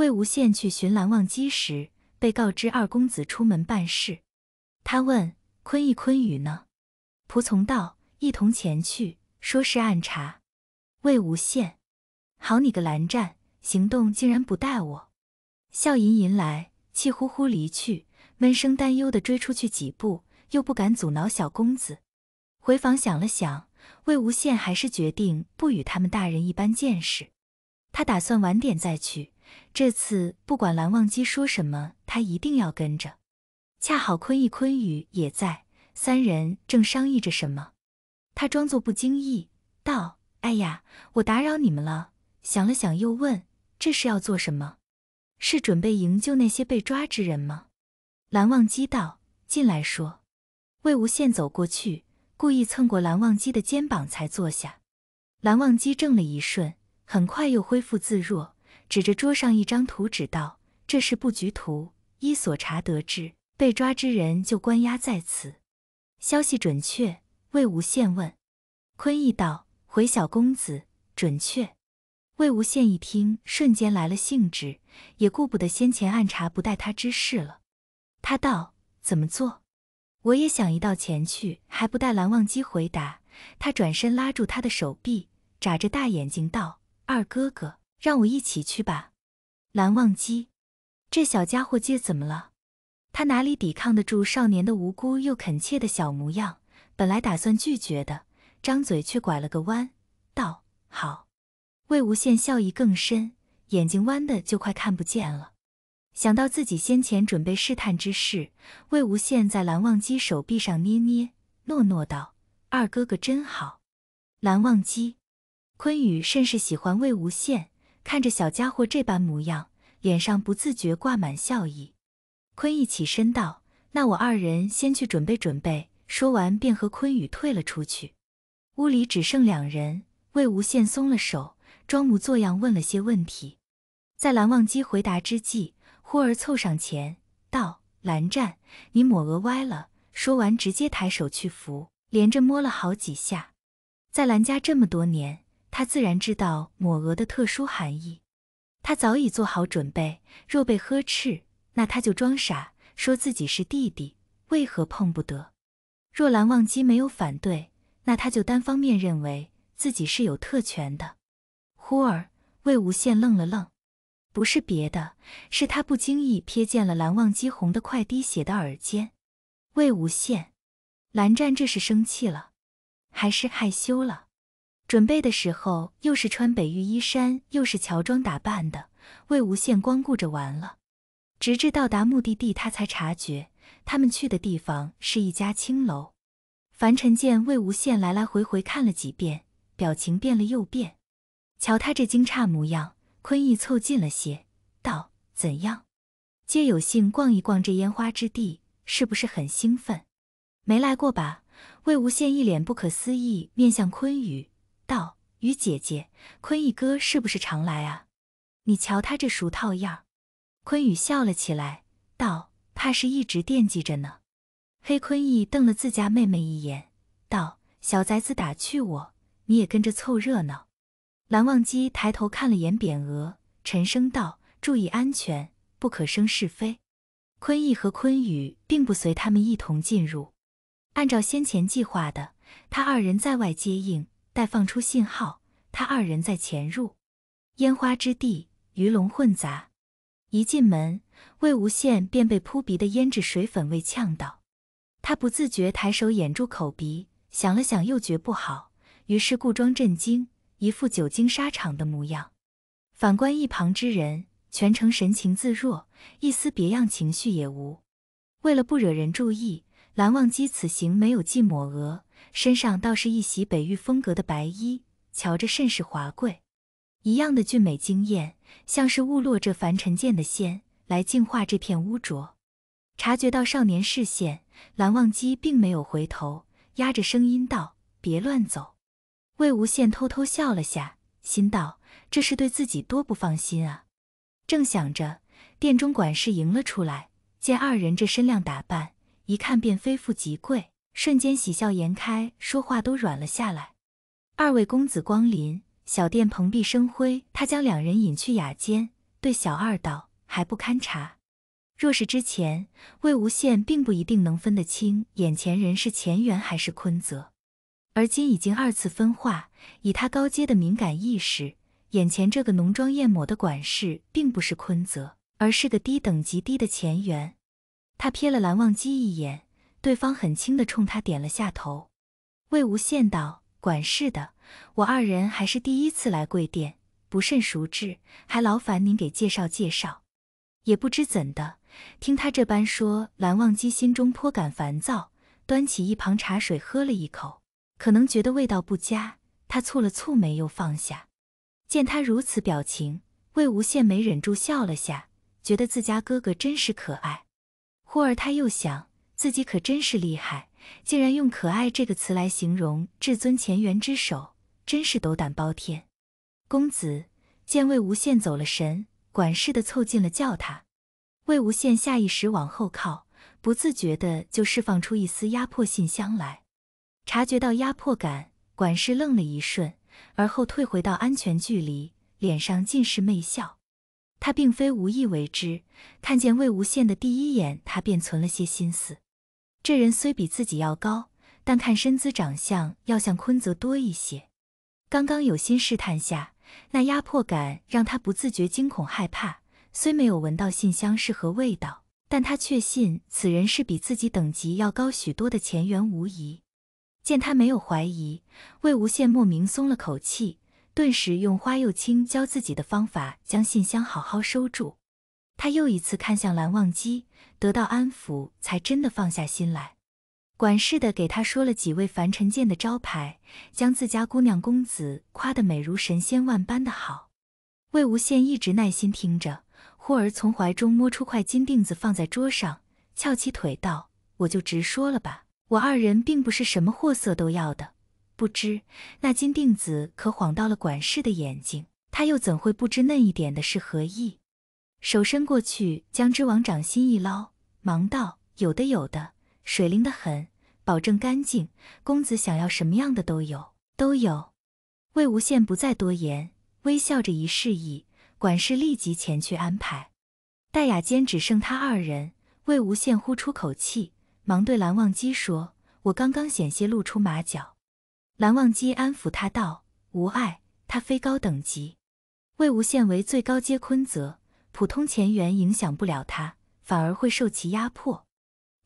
魏无羡去寻蓝忘机时，被告知二公子出门办事。他问：“坤一、坤宇呢？”仆从道：“一同前去，说是暗查。”魏无羡：“好你个蓝湛，行动竟然不带我！”笑吟吟来，气呼呼离去，闷声担忧的追出去几步，又不敢阻挠小公子。回房想了想，魏无羡还是决定不与他们大人一般见识。他打算晚点再去。这次不管蓝忘机说什么，他一定要跟着。恰好坤一坤宇也在，三人正商议着什么。他装作不经意道：“哎呀，我打扰你们了。”想了想，又问：“这是要做什么？是准备营救那些被抓之人吗？”蓝忘机道：“进来说。”魏无羡走过去，故意蹭过蓝忘机的肩膀才坐下。蓝忘机怔了一瞬，很快又恢复自若。指着桌上一张图纸道：“这是布局图。依所查得知，被抓之人就关押在此。消息准确。”魏无羡问：“坤意道，回小公子，准确。”魏无羡一听，瞬间来了兴致，也顾不得先前暗查不待他之事了。他道：“怎么做？”我也想一道前去，还不待蓝忘机回答，他转身拉住他的手臂，眨着大眼睛道：“二哥哥。”让我一起去吧，蓝忘机，这小家伙介怎么了？他哪里抵抗得住少年的无辜又恳切的小模样？本来打算拒绝的，张嘴却拐了个弯，道：“好。”魏无羡笑意更深，眼睛弯的就快看不见了。想到自己先前准备试探之事，魏无羡在蓝忘机手臂上捏捏，糯糯道：“二哥哥真好。”蓝忘机，昆宇甚是喜欢魏无羡。看着小家伙这般模样，脸上不自觉挂满笑意。坤一起身道：“那我二人先去准备准备。”说完便和坤宇退了出去。屋里只剩两人，魏无羡松了手，装模作样问了些问题。在蓝忘机回答之际，忽而凑上前道：“蓝湛，你抹额歪了。”说完直接抬手去扶，连着摸了好几下。在蓝家这么多年，他自然知道抹额的特殊含义，他早已做好准备。若被呵斥，那他就装傻，说自己是弟弟，为何碰不得？若蓝忘机没有反对，那他就单方面认为自己是有特权的。忽而，魏无羡愣了愣，不是别的，是他不经意瞥见了蓝忘机红的快滴血的耳尖。魏无羡，蓝湛这是生气了，还是害羞了？准备的时候，又是穿北域衣衫，又是乔装打扮的。魏无羡光顾着玩了，直至到达目的地，他才察觉他们去的地方是一家青楼。凡尘见魏无羡来来回回看了几遍，表情变了又变。瞧他这惊诧模样，坤玉凑近了些，道：“怎样？皆有幸逛一逛这烟花之地，是不是很兴奋？没来过吧？”魏无羡一脸不可思议，面向坤宇，道：“雨姐姐，坤义哥是不是常来啊？你瞧他这熟套样。”坤宇笑了起来，道：“怕是一直惦记着呢。”黑坤义瞪了自家妹妹一眼，道：“小崽子打趣我，你也跟着凑热闹。”蓝忘机抬头看了眼匾额，沉声道：“注意安全，不可生是非。”坤义和坤宇并不随他们一同进入，按照先前计划的，他二人在外接应。待放出信号，他二人再潜入烟花之地，鱼龙混杂。一进门，魏无羡便被扑鼻的胭脂水粉味呛到，他不自觉抬手掩住口鼻，想了想又觉不好，于是故装震惊，一副久经沙场的模样。反观一旁之人，全程神情自若，一丝别样情绪也无。为了不惹人注意。蓝忘机此行没有系抹额，身上倒是一袭北域风格的白衣，瞧着甚是华贵。一样的俊美惊艳，像是误落这凡尘间的仙，来净化这片污浊。察觉到少年视线，蓝忘机并没有回头，压着声音道：“别乱走。”魏无羡偷偷笑了下，心道：“这是对自己多不放心啊。”正想着，殿中管事迎了出来，见二人这身量打扮。一看便非富即贵，瞬间喜笑颜开，说话都软了下来。二位公子光临，小店蓬荜生辉。他将两人引去雅间，对小二道：“还不勘察？若是之前，魏无羡并不一定能分得清眼前人是钱元还是昆泽。而今已经二次分化，以他高阶的敏感意识，眼前这个浓妆艳抹的管事，并不是昆泽，而是个低等级低的钱元。他瞥了蓝忘机一眼，对方很轻的冲他点了下头。魏无羡道：“管事的，我二人还是第一次来贵店，不甚熟知，还劳烦您给介绍介绍。”也不知怎的，听他这般说，蓝忘机心中颇感烦躁，端起一旁茶水喝了一口，可能觉得味道不佳，他蹙了蹙眉，又放下。见他如此表情，魏无羡没忍住笑了下，觉得自家哥哥真是可爱。忽而，他又想，自己可真是厉害，竟然用“可爱”这个词来形容至尊乾元之首，真是斗胆包天。公子见魏无羡走了神，管事的凑近了叫他。魏无羡下意识往后靠，不自觉的就释放出一丝压迫信箱来。察觉到压迫感，管事愣了一瞬，而后退回到安全距离，脸上尽是媚笑。他并非无意为之。看见魏无羡的第一眼，他便存了些心思。这人虽比自己要高，但看身姿长相要像昆泽多一些。刚刚有心试探下，那压迫感让他不自觉惊恐害怕。虽没有闻到信香是何味道，但他确信此人是比自己等级要高许多的前缘无疑。见他没有怀疑，魏无羡莫名松了口气。顿时用花又青教自己的方法将信箱好好收住，他又一次看向蓝忘机，得到安抚才真的放下心来。管事的给他说了几位凡尘剑的招牌，将自家姑娘公子夸得美如神仙，万般的好。魏无羡一直耐心听着，忽而从怀中摸出块金锭子放在桌上，翘起腿道：“我就直说了吧，我二人并不是什么货色都要的。”不知那金锭子可晃到了管事的眼睛，他又怎会不知嫩一点的是何意？手伸过去，将之往掌心一捞，忙道：“有的，有的，水灵的很，保证干净。公子想要什么样的都有，都有。”魏无羡不再多言，微笑着一示意，管事立即前去安排。戴雅间只剩他二人，魏无羡呼出口气，忙对蓝忘机说：“我刚刚险些露出马脚。”蓝忘机安抚他道：“无碍，他非高等级。魏无羡为最高阶坤泽，普通前缘影响不了他，反而会受其压迫。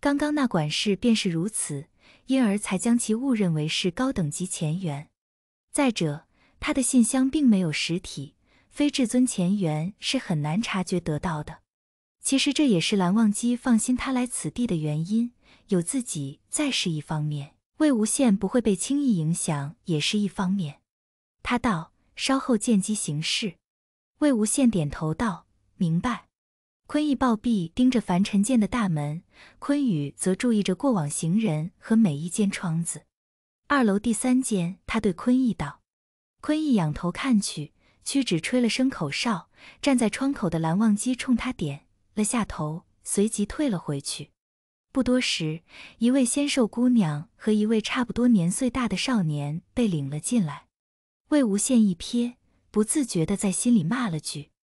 刚刚那管事便是如此，因而才将其误认为是高等级前缘。再者，他的信箱并没有实体，非至尊前缘是很难察觉得到的。其实这也是蓝忘机放心他来此地的原因，有自己在是一方面。”魏无羡不会被轻易影响也是一方面，他道：“稍后见机行事。”魏无羡点头道：“明白。”坤毅暴毙盯着凡尘剑的大门，坤宇则注意着过往行人和每一间窗子。二楼第三间，他对坤毅道：“坤毅仰头看去，屈指吹了声口哨。站在窗口的蓝忘机冲他点了下头，随即退了回去。”不多时，一位纤瘦姑娘和一位差不多年岁大的少年被领了进来。魏无羡一瞥，不自觉地在心里骂了句。